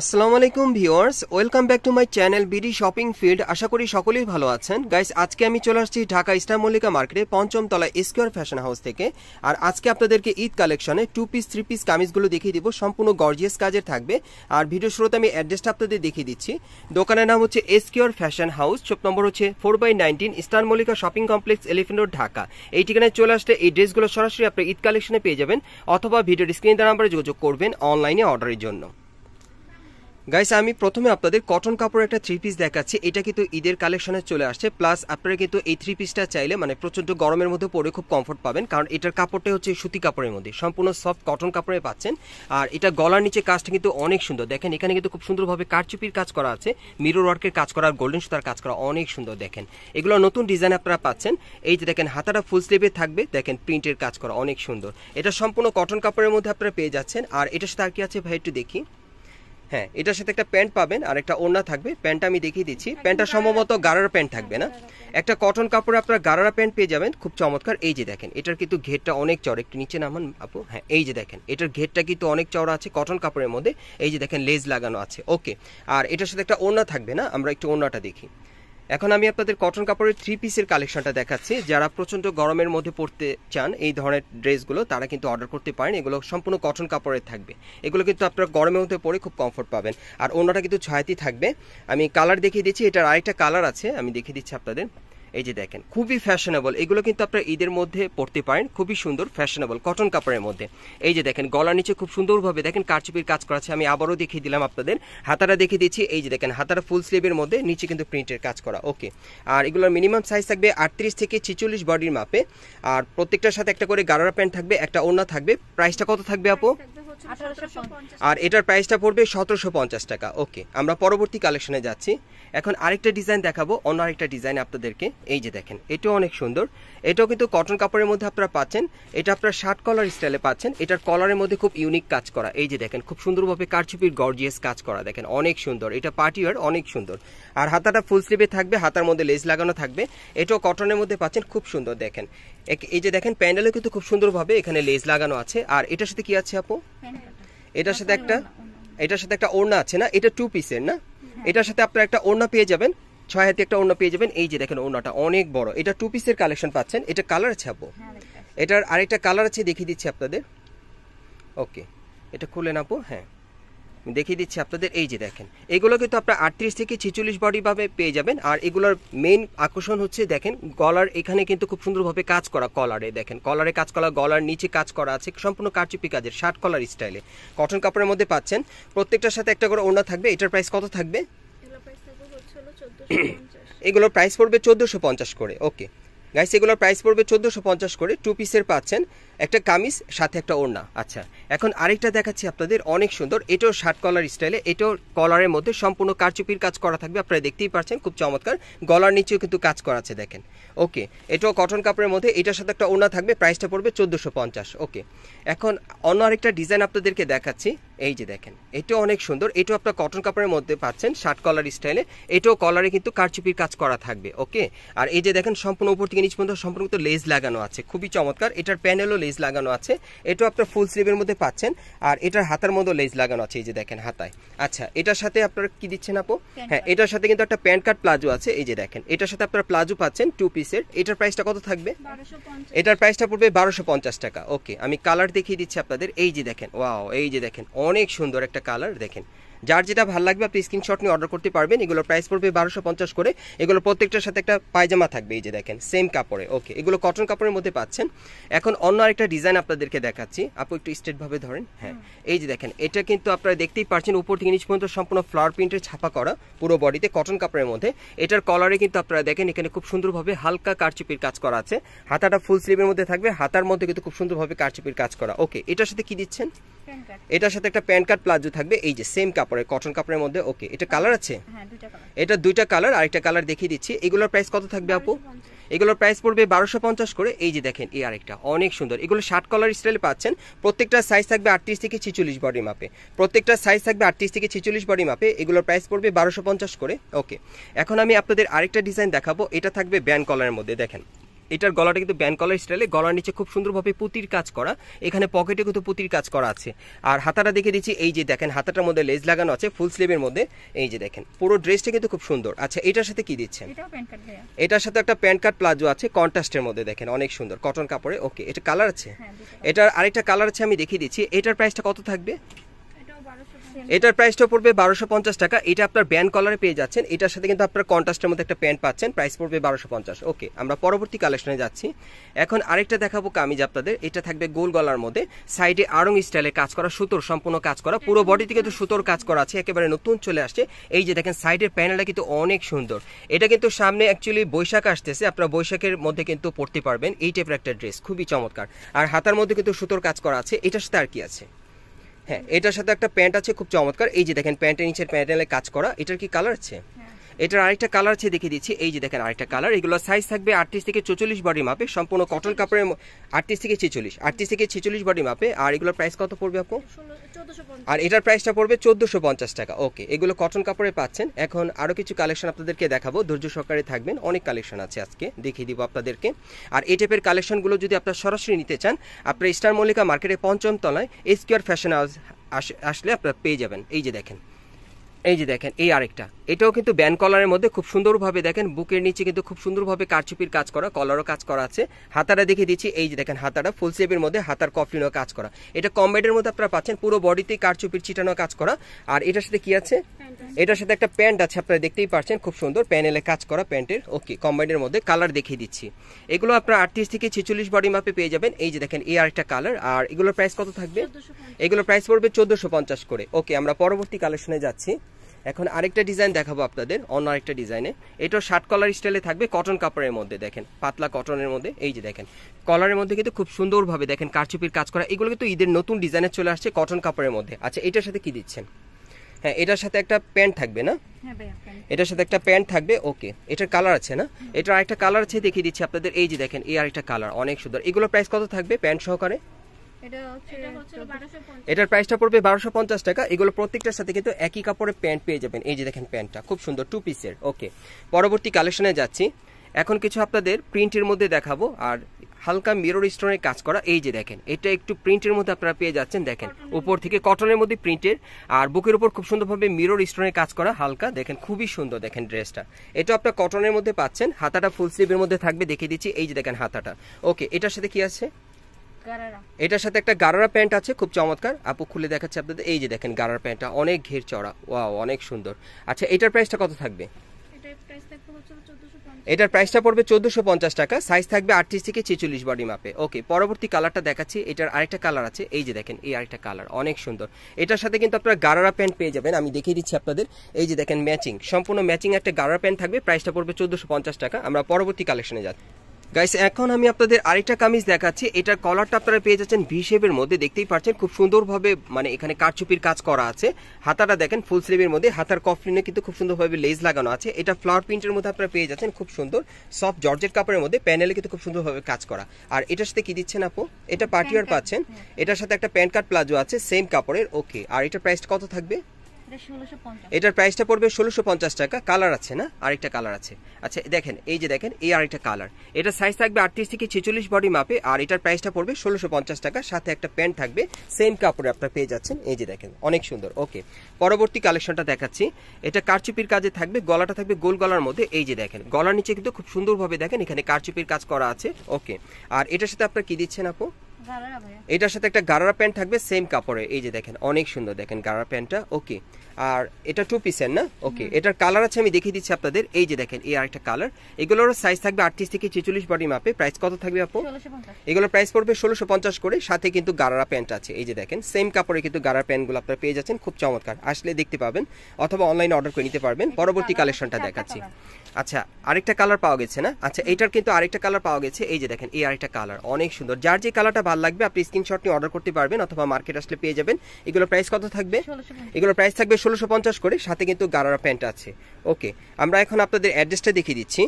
আসসালামু আলাইকুম viewers welcome back to my channel BD shopping field আশা করি সকলেই ভালো আছেন গাইস আজকে আমি চলে আসছি ঢাকা ইস্টার মল্লিকা মার্কেটে পঞ্চম তলা স্কোয়ার ফ্যাশন হাউস থেকে আর আজকে আপনাদেরকে ঈদ কালেকশনে টু পিস থ্রি পিস কামিজগুলো দেখিয়ে দিব সম্পূর্ণ গর্জিয়াস কাজের থাকবে আর ভিডিও শুরুতে আমি অ্যাড্রেসটা আপনাদের দেখিয়ে দিচ্ছি দোকানের নাম হচ্ছে Esquire Fashion House shop number হচ্ছে four by nineteen Eastern Mallika Shopping Complex Elephant Road Dhaka এই ঠিকানায় চলে আসলে এই ড্রেসগুলো সরাসরি আপনি ঈদ কালেকশনে পেয়ে যাবেন অথবা ভিডিওর স্ক্রিন দ্বারা আমরা যোগাযোগ করবেন অনলাইনে অর্ডারের জন্য গাইস আমি প্রথমে আপনাদের কটন কাপড়ের একটা থ্রি পিস দেখাচ্ছি এটা কিন্তু ঈদের কালেকশনে চলে আসছে প্লাস আপনারা কিন্তু এই থ্রি পিসটা চাইলে মানে প্রচণ্ড গরমের মধ্যে পরে খুব কমফর্ট পাবেন কারণ এটার কাপড়টা হচ্ছে সুতি কাপড়ের মধ্যে সম্পূর্ণ সফট কটন কাপড়ে পাচ্ছেন আর এটা গলার নিচে কাজটা কিন্তু অনেক সুন্দর দেখেন এখানে কিন্তু খুব সুন্দরভাবে কারচুপির কাজ করা আছে মিরর ওয়ার্কের কাজ করা আর গোল্ডেন সুতার কাজ করা অনেক সুন্দর দেখেন এগুলো নতুন ডিজাইন আপনারা পাচ্ছেন এই যে দেখেন হাতাটা ফুল স্লিভে থাকবে দেখেন প্রিন্টের কাজ করা অনেক সুন্দর এটা সম্পূর্ণ কটন কাপড়ের মধ্যে আপনারা পেয়ে যাচ্ছেন আর এটার সাথে আর কি আছে ভাই একটু দেখি হ্যাঁ এটার সাথে একটা প্যান্ট পাবেন আর একটা ওড়না থাকবে প্যান্টটা আমি দেখিয়ে দিচ্ছি প্যান্টটা সম্ভবত গাড়ার প্যান্ট থাকবে না একটা কটন কাপড়ে আপনার গাড়ারা প্যান্ট পেয়ে যাবেন খুব চমৎকার এই যে দেখেন এটার কিন্তু ঘেরটা অনেক চড় একটু নিচে নামান আপু হ্যাঁ এই যে দেখেন এটার ঘেরটা কিন্তু অনেক চড়া আছে কটন কাপড়ের মধ্যে এই যে দেখেন লেজ লাগানো আছে ওকে আর এটার সাথে একটা ওড়না থাকবে না আমরা একটু ওড়নাটা দেখি এখন আমি আপনাদের কটন কাপড়ের থ্রি পিসের কালেকশনটা দেখাচ্ছি যারা প্রচণ্ড গরমের মধ্যে পড়তে চান এই ধরনের ড্রেসগুলো তারা কিন্তু অর্ডার করতে পারেন এগুলো সম্পূর্ণ কটন কাপড়ের থাকবে এগুলো কিন্তু আপনারা গরমের মধ্যে পরে খুব কমফোর্ট পাবেন আর অন্যটা কিন্তু ছয়াতি থাকবে আমি কালার দেখিয়ে দিচ্ছি এটার আরেকটা কালার আছে আমি দেখিয়ে দিচ্ছি আপনাদের এই যে দেখেন খুবই ফ্যাশনেবল এগুলো কিন্তু আপনারা ঈদের মধ্যে পড়তে পারেন খুবই সুন্দর ফ্যাশনেবল কটন কাপড়ের মধ্যে এই যে দেখেন গলার নিচে খুব সুন্দরভাবে দেখেন কারচুপির কাজ করা আছে আমি আবারও দেখিয়ে দিলাম আপনাদের হাতারা দেখিয়ে দিচ্ছি এই যে দেখেন হাতারা ফুল স্লিভের মধ্যে নিচে কিন্তু প্রিন্টের কাজ করা ওকে আর এগুলোর মিনিমাম সাইজ থাকবে আটত্রিশ থেকে ছিচল্লিশ বডির মাপে আর প্রত্যেকটার সাথে একটা করে গাড়ারা প্যান্ট থাকবে একটা ওড়না থাকবে প্রাইসটা কত থাকবে আপু আর এটার প্রাইসটা পড়বে সতেরোশো পঞ্চাশ টাকা ওকে আমরা পরবর্তী কালেকশনে যাচ্ছি এখন আরেকটা ডিজাইন দেখাবো অন্য আরেকটা ডিজাইন আপনাদেরকে এই যে দেখেন এটাও অনেক সুন্দর এটাও কিন্তু কটন কাপড়ের মধ্যে আপনারা পাচ্ছেন এটা আপনারা শার্ট কলার স্টাইলে পাচ্ছেন এটার কলারের মধ্যে খুব ইউনিক কাজ করা এই যে দেখেন খুব সুন্দরভাবে কারচুপির গর্জিয়াস কাজ করা দেখেন অনেক সুন্দর এটা পার্টিওয়ার অনেক সুন্দর আর হাতাটা ফুল স্লিভে থাকবে হাতার মধ্যে লেস লাগানো থাকবে এটাও কটনের মধ্যে পাচ্ছেন খুব সুন্দর দেখেন এই যে দেখেন প্যান্ডেলও কিন্তু খুব সুন্দরভাবে এখানে লেস লাগানো আছে আর এটার সাথে কি আছে আপু এটার সাথে একটা এটার সাথে একটা ওড়না আছে না এটা টু পিসের না হ্যাঁ। এটার সাথে আপনারা একটা ওড়না পেয়ে যাবেন ছয় হাতে একটা ওড়না পেয়ে যাবেন এই যে দেখেন ওড়নাটা অনেক বড় এটা টু পিসের কালেকশন পাচ্ছেন এটা কালার আছে আপু হ্যাঁ, এটার আরেকটা কালার আছে দেখিয়ে দিচ্ছি আপনাদের ওকে এটা খুলে না হ্যাঁ দেখিয়ে দিচ্ছি আপনাদের এই যে দেখেন এগুলো কিন্তু আপনার আটত্রিশ থেকে ছিচল্লিশ বডিভাবে পেয়ে যাবেন আর এগুলোর মেন আকর্ষণ হচ্ছে দেখেন গলার এখানে কিন্তু খুব সুন্দরভাবে কাজ করা কলারে দেখেন কলারে কাজ করা গলার নিচে কাজ করা আছে সম্পূর্ণ কারচুপি কাজের শার্ট কলার স্টাইলে কটন কাপড়ের মধ্যে পাচ্ছেন প্রত্যেকটার সাথে একটা করে ওড়না থাকবে এটার প্রাইস কত থাকবে এগুলোর প্রাইস পড়বে চোদ্দোশো পঞ্চাশ করে ওকে গাইস এগুলোর প্রাইস পড়বে চোদ্দোশো পঞ্চাশ করে টু পিসের পাচ্ছেন একটা কামিজ সাথে একটা ওড়না আচ্ছা এখন আরেকটা দেখাচ্ছি আপনাদের অনেক সুন্দর এটাও শার্ট কলার স্টাইলে এটাও কলারের মধ্যে সম্পূর্ণ কারচুপির কাজ করা থাকবে আপনারা দেখতেই পাচ্ছেন খুব চমৎকার গলার নিচেও কিন্তু কাজ করা আছে দেখেন ওকে এটাও কটন কাপড়ের মধ্যে এটার সাথে একটা ওড়না থাকবে প্রাইসটা পড়বে চোদ্দোশো পঞ্চাশ ওকে এখন অন্য আরেকটা ডিজাইন আপনাদেরকে দেখাচ্ছি এই যে দেখেন এটাও অনেক সুন্দর এটাও আপনার কটন কাপড়ের মধ্যে পাচ্ছেন শার্ট কলার স্টাইলে এটাও কলারে কিন্তু কারচুপির কাজ করা থাকবে ওকে আর এই যে দেখেন সম্পূর্ণ উপর থেকে নিচ পর্যন্ত সম্পূর্ণ লেজ লাগানো আছে খুবই চমৎকার এটার প্যানেলও লেজ লাগানো আছে এটাও আপনার ফুল স্লিভের মধ্যে পাচ্ছেন আর এটার হাতার মধ্যে লেজ লাগানো আছে এই যে দেখেন হাতায় আচ্ছা এটার সাথে আপনার কি দিচ্ছেন আপু হ্যাঁ এটার সাথে কিন্তু একটা প্যান্ট কার্ড প্লাজো আছে এই যে দেখেন এটার সাথে আপনার প্লাজো পাচ্ছেন টু পিসের এটার প্রাইসটা কত থাকবে এটার প্রাইসটা পড়বে বারোশো পঞ্চাশ টাকা ওকে আমি কালার দেখিয়ে দিচ্ছি আপনাদের এই যে দেখেন ওয়াও এই যে দেখেন অনেক সুন্দর একটা কালার দেখেন যার যেটা ভালো লাগবে আপনি স্ক্রিনশট নিয়ে অর্ডার করতে পারবেন এগুলো প্রাইস পড়বে বারোশো পঞ্চাশ করে এগুলো প্রত্যেকটার সাথে একটা পায়জামা থাকবে এই যে দেখেন সেম কাপড়ে ওকে এগুলো কটন কাপড়ের মধ্যে পাচ্ছেন এখন অন্য আরেকটা ডিজাইন আপনাদেরকে দেখাচ্ছি আপু একটু স্ট্রেটভাবে ধরেন হ্যাঁ এই যে দেখেন এটা কিন্তু আপনারা দেখতেই পাচ্ছেন উপর থেকে নিচ পর্যন্ত সম্পূর্ণ ফ্লাওয়ার প্রিন্টের ছাপা করা পুরো বডিতে কটন কাপড়ের মধ্যে এটার কলারে কিন্তু আপনারা দেখেন এখানে খুব সুন্দরভাবে হালকা কারচুপির কাজ করা আছে হাতাটা ফুল স্লিভের মধ্যে থাকবে হাতার মধ্যে কিন্তু খুব সুন্দরভাবে কারচুপির কাজ করা ওকে এটার সাথে কি দিচ্ছেন এটার সাথে একটা প্যান্ট কাট প্লাজো থাকবে এই যে সেম কাপড়ের কটন কাপড়ের মধ্যে ওকে এটা কালার আছে হ্যাঁ, এটা দুইটা কালার আরেকটা কালার দেখিয়ে দিচ্ছি এগুলোর প্রাইস কত থাকবে আপু এগুলোর প্রাইস পড়বে বারোশো পঞ্চাশ করে এই যে দেখেন এই আরেকটা অনেক সুন্দর এগুলো ষাট কলার স্টাইলে পাচ্ছেন প্রত্যেকটা সাইজ থাকবে আটত্রিশ থেকে ছিচল্লিশ বডি মাপে প্রত্যেকটা সাইজ থাকবে আটত্রিশ থেকে ছিচল্লিশ বডি মাপে এগুলোর প্রাইস পড়বে বারোশো পঞ্চাশ করে ওকে এখন আমি আপনাদের আরেকটা ডিজাইন দেখাবো এটা থাকবে ব্যান্ড কলারের মধ্যে দেখেন এটার গলাটা কিন্তু ব্যান কলার স্টাইলে গলার নিচে খুব সুন্দরভাবে পুতির কাজ করা এখানে পকেটে কিন্তু পুতির কাজ করা আছে আর হাতাটা দেখে দিচ্ছি এই যে দেখেন হাতাটার মধ্যে লেজ লাগানো আছে ফুল স্লিভের মধ্যে এই যে দেখেন পুরো ড্রেসটা কিন্তু খুব সুন্দর আচ্ছা এটার সাথে কি দিচ্ছেন এটার সাথে একটা প্যান্ট কাট প্লাজো আছে কন্ট্রাস্টের মধ্যে দেখেন অনেক সুন্দর কটন কাপড়ে ওকে এটা কালার আছে হ্যাঁ, এটার আরেকটা কালার আছে আমি দেখিয়ে দিচ্ছি এটার প্রাইসটা কত থাকবে এটার প্রাইসটা পড়বে বারোশো পঞ্চাশ টাকা এটা আপনার ব্যান্ড কলারে পেয়ে যাচ্ছেন এটার সাথে কিন্তু আপনার কন্ট্রাস্টের মধ্যে একটা প্যান্ট পাচ্ছেন প্রাইস পড়বে বারোশো পঞ্চাশ ওকে আমরা পরবর্তী কালেকশনে যাচ্ছি এখন আরেকটা দেখাবো কামিজ আপনাদের এটা থাকবে গোল গলার মধ্যে সাইডে আরং স্টাইলে কাজ করা সুতোর সম্পূর্ণ কাজ করা পুরো বডিতে কিন্তু সুতোর কাজ করা আছে একেবারে নতুন চলে আসছে এই যে দেখেন সাইডের প্যানেলটা কিন্তু অনেক সুন্দর এটা কিন্তু সামনে অ্যাকচুয়ালি বৈশাখ আসতেছে আপনার বৈশাখের মধ্যে কিন্তু পড়তে পারবেন এই টাইপের একটা ড্রেস খুবই চমৎকার আর হাতার মধ্যে কিন্তু সুতোর কাজ করা আছে এটার সাথে আর কি আছে হ্যাঁ এটার সাথে একটা প্যান্ট আছে খুব চমৎকার এই যে দেখেন প্যান্টের নিচের প্যান্টেলে কাজ করা এটার কি কালার আছে হ্যাঁ। এটার আরেকটা কালার আছে দেখিয়ে দিচ্ছি এই যে দেখেন আরেকটা কালার এগুলো সাইজ থাকবে আটত্রিশ থেকে চৌচল্লিশ বডি মাপে সম্পূর্ণ কটন কাপড়ের আটত্রিশ থেকে ছেচল্লিশ আটত্রিশ থেকে ছেচল্লিশ বডি মাপে আর এগুলোর প্রাইস কত পড়বে আপু আর এটার প্রাইসটা পড়বে চোদ্দোশো পঞ্চাশ টাকা ওকে এগুলো কটন কাপড়ে পাচ্ছেন এখন আরও কিছু কালেকশন আপনাদেরকে দেখাবো ধৈর্য সহকারে থাকবেন অনেক কালেকশন আছে আজকে দেখিয়ে দিব আপনাদেরকে আর এই টাইপের কালেকশনগুলো যদি আপনার সরাসরি নিতে চান আপনার স্টার মল্লিকা মার্কেটের পঞ্চম তলায় এসকিউর ফ্যাশন হাউস আসলে আপনারা পেয়ে যাবেন এই যে দেখেন এই যে দেখেন এই আরেকটা এটাও কিন্তু ব্যান কলারের মধ্যে খুব সুন্দরভাবে দেখেন বুকের নিচে কিন্তু খুব সুন্দরভাবে কারচুপির কাজ করা কলারও কাজ করা আছে হাতাটা দেখিয়ে দিচ্ছি এই যে দেখেন হাতাটা ফুল সেপের মধ্যে হাতার কফলিনও কাজ করা এটা কমবেডের মধ্যে আপনারা পাচ্ছেন পুরো বডিতেই কারচুপির চিটানো কাজ করা আর এটার সাথে কি আছে এটার সাথে একটা প্যান্ট আছে আপনারা দেখতেই পাচ্ছেন খুব সুন্দর প্যানেলে কাজ করা প্যান্টের ওকে কম্বাইনের মধ্যে কালার দেখিয়ে দিচ্ছি এগুলো আপনারা আটত্রিশ থেকে ছেচল্লিশ বডি মাপে পেয়ে যাবেন এই যে দেখেন এই আরেকটা কালার আর এগুলোর প্রাইস কত থাকবে এগুলোর প্রাইস পড়বে চোদ্দশো করে ওকে আমরা পরবর্তী কালেকশনে যাচ্ছি এখন আরেকটা ডিজাইন দেখাবো আপনাদের অন্য আরেকটা ডিজাইনে এটা শার্ট কলার স্টাইলে থাকবে কটন কাপড়ের মধ্যে দেখেন পাতলা কটনের মধ্যে এই যে দেখেন কলারের মধ্যে কিন্তু খুব সুন্দরভাবে দেখেন কারচুপির কাজ করা এগুলো কিন্তু ঈদের নতুন ডিজাইনে চলে আসছে কটন কাপড়ের মধ্যে আচ্ছা এটার সাথে কি দিচ্ছেন হ্যাঁ এটার সাথে একটা প্যান্ট থাকবে না হ্যাঁ এটার সাথে একটা প্যান্ট থাকবে ওকে এটার কালার আছে না এটার আরেকটা কালার আছে দেখিয়ে দিচ্ছি আপনাদের এই যে দেখেন এই আরেকটা কালার অনেক সুন্দর এগুলো প্রাইস কত থাকবে প্যান্ট সহকারে এটার প্রাইসটা পড়বে বারোশো পঞ্চাশ টাকা এগুলো প্রত্যেকটার সাথে কিন্তু একই কাপড়ের প্যান্ট পেয়ে যাবেন এই যে দেখেন প্যান্টটা খুব সুন্দর টু পিসের ওকে পরবর্তী কালেকশনে যাচ্ছি এখন কিছু আপনাদের প্রিন্টের মধ্যে দেখাবো আর হালকা মিরর স্টোনের কাজ করা এই যে দেখেন এটা একটু প্রিন্টের মধ্যে আপনারা পেয়ে যাচ্ছেন দেখেন উপর থেকে কটনের মধ্যে প্রিন্টের আর বুকের উপর খুব সুন্দরভাবে মিরর স্টোনের কাজ করা হালকা দেখেন খুবই সুন্দর দেখেন ড্রেসটা এটা আপনার কটনের মধ্যে পাচ্ছেন হাতাটা ফুল স্লিভের মধ্যে থাকবে দেখিয়ে দিচ্ছি এই যে দেখেন হাতাটা ওকে এটার সাথে কি আছে এটার সাথে একটা গারারা প্যান্ট আছে খুব চমৎকার আপু খুলে দেখাচ্ছে আপনাদের এই যে দেখেন গারার প্যান্টটা অনেক ঘের চড়া ওয়া অনেক সুন্দর আচ্ছা এটার প্রাইসটা কত থাকবে এটার প্রাইসটা পড়বে চোদ্দোশো পঞ্চাশ টাকা সাইজ থাকবে আটত্রিশ থেকে ছেচল্লিশ বডি মাপে ওকে পরবর্তী কালারটা দেখাচ্ছি এটার আরেকটা কালার আছে এই যে দেখেন এই আরেকটা কালার অনেক সুন্দর এটার সাথে কিন্তু আপনারা গারারা প্যান্ট পেয়ে যাবেন আমি দেখিয়ে দিচ্ছি আপনাদের এই যে দেখেন ম্যাচিং সম্পূর্ণ ম্যাচিং একটা গারারা প্যান্ট থাকবে প্রাইসটা পড়বে চোদ্দোশো পঞ্চাশ টাকা আমরা পরবর্তী কালেকশনে যাচ্ছি গাইস এখন আমি আপনাদের আরেকটা কামিজ দেখাচ্ছি এটার কলারটা আপনারা পেয়ে যাচ্ছেন ভি শেপের মধ্যে দেখতেই পাচ্ছেন খুব সুন্দরভাবে মানে এখানে কারচুপির কাজ করা আছে হাতাটা দেখেন ফুল স্লিভের মধ্যে হাতার কফলিনে কিন্তু খুব সুন্দরভাবে লেজ লাগানো আছে এটা ফ্লাওয়ার প্রিন্টের মধ্যে আপনারা পেয়ে যাচ্ছেন খুব সুন্দর সফট জর্জের কাপড়ের মধ্যে প্যানেলে কিন্তু খুব সুন্দরভাবে কাজ করা আর এটার সাথে কি দিচ্ছেন আপু এটা পার্টিওয়ার পাচ্ছেন হ্যাঁ। এটার সাথে একটা প্যান্ট কার্ড প্লাজো আছে সেম কাপড়ের ওকে আর এটা প্রাইস কত থাকবে এটার প্রাইসটা পড়বে ষোলোশো পঞ্চাশ টাকা কালার আছে না আরেকটা কালার আছে আচ্ছা দেখেন এই যে দেখেন এই আরেকটা কালার এটা সাইজ থাকবে আটত্রিশ থেকে ছেচল্লিশ বডি মাপে আর এটার প্রাইসটা পড়বে ষোলোশো পঞ্চাশ টাকা সাথে একটা প্যান্ট থাকবে সেম কাপড়ে আপনার পেয়ে যাচ্ছেন এই যে দেখেন অনেক সুন্দর ওকে পরবর্তী কালেকশনটা দেখাচ্ছি এটা কারচুপির কাজে থাকবে গলাটা থাকবে গোল গলার মধ্যে এই যে দেখেন গলার নিচে কিন্তু খুব সুন্দরভাবে দেখেন এখানে কারচুপির কাজ করা আছে ওকে আর এটার সাথে আপনার কি দিচ্ছেন আপু এটার সাথে একটা গারারা প্যান্ট থাকবে সেম কাপড়ে এই যে দেখেন অনেক সুন্দর দেখেন গারারা প্যান্টটা ওকে আর এটা টু পিসের না ওকে এটার কালার আছে আমি দেখিয়ে দিচ্ছি আপনাদের এই যে দেখেন এই আরেকটা কালার এগুলোর সাইজ থাকবে আটত্রিশ থেকে ছেচল্লিশ বডি মাপে প্রাইস কত থাকবে আপু এগুলোর প্রাইস পড়বে ষোলোশো পঞ্চাশ করে সাথে কিন্তু গারারা প্যান্ট আছে এই যে দেখেন সেম কাপড়ে কিন্তু গারার প্যান্টগুলো আপনারা পেয়ে যাচ্ছেন খুব চমৎকার আসলে দেখতে পাবেন অথবা অনলাইনে অর্ডার করে নিতে পারবেন পরবর্তী কালেকশনটা দেখাচ্ছি আচ্ছা আরেকটা কালার পাওয়া গেছে না আচ্ছা এটার কিন্তু আরেকটা কালার পাওয়া গেছে এই যে দেখেন এই আরেকটা কালার অনেক সুন্দর যার যে কালারটা ভালো লাগবে আপনি স্ক্রিনশট নিয়ে অর্ডার করতে পারবেন অথবা মার্কেট আসলে পেয়ে যাবেন এগুলো প্রাইস কত থাকবে এগুলো প্রাইস থাকবে ষোলোশো পঞ্চাশ করে সাথে কিন্তু গারারা প্যান্ট আছে ওকে আমরা এখন আপনাদের অ্যাড্রেসটা দেখিয়ে দিচ্ছি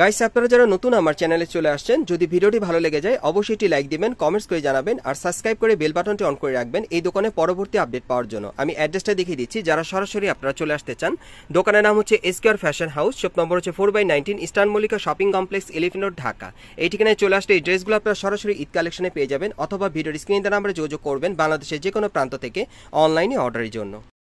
গাইস আপনারা যারা নতুন আমার চ্যানেলে চলে আসছেন যদি ভিডিওটি ভালো লেগে যায় অবশ্যই এটি লাইক দিবেন কমেন্টস করে জানাবেন আর সাবস্ক্রাইব করে বেল বাটনটি অন করে রাখবেন এই দোকানে পরবর্তী আপডেট পাওয়ার জন্য আমি অ্যাড্রেসটা দেখিয়ে দিচ্ছি যারা সরাসরি আপনারা চলে আসতে চান দোকানের নাম হচ্ছে Esquire Fashion House shop number হচ্ছে four by nineteen Eastern Mallika Shopping Complex Elephant Road Dhaka এই ঠিকানায় চলে আসলে এই ড্রেসগুলো আপনারা সরাসরি ঈদ কালেকশনে পেয়ে যাবেন অথবা ভিডিওর স্ক্রিনে দ্বারা আমরা যোগাযোগ করবেন বাংলাদেশের যে কোনো প্রান্ত থেকে অনলাইনে অর্ডারের জন্য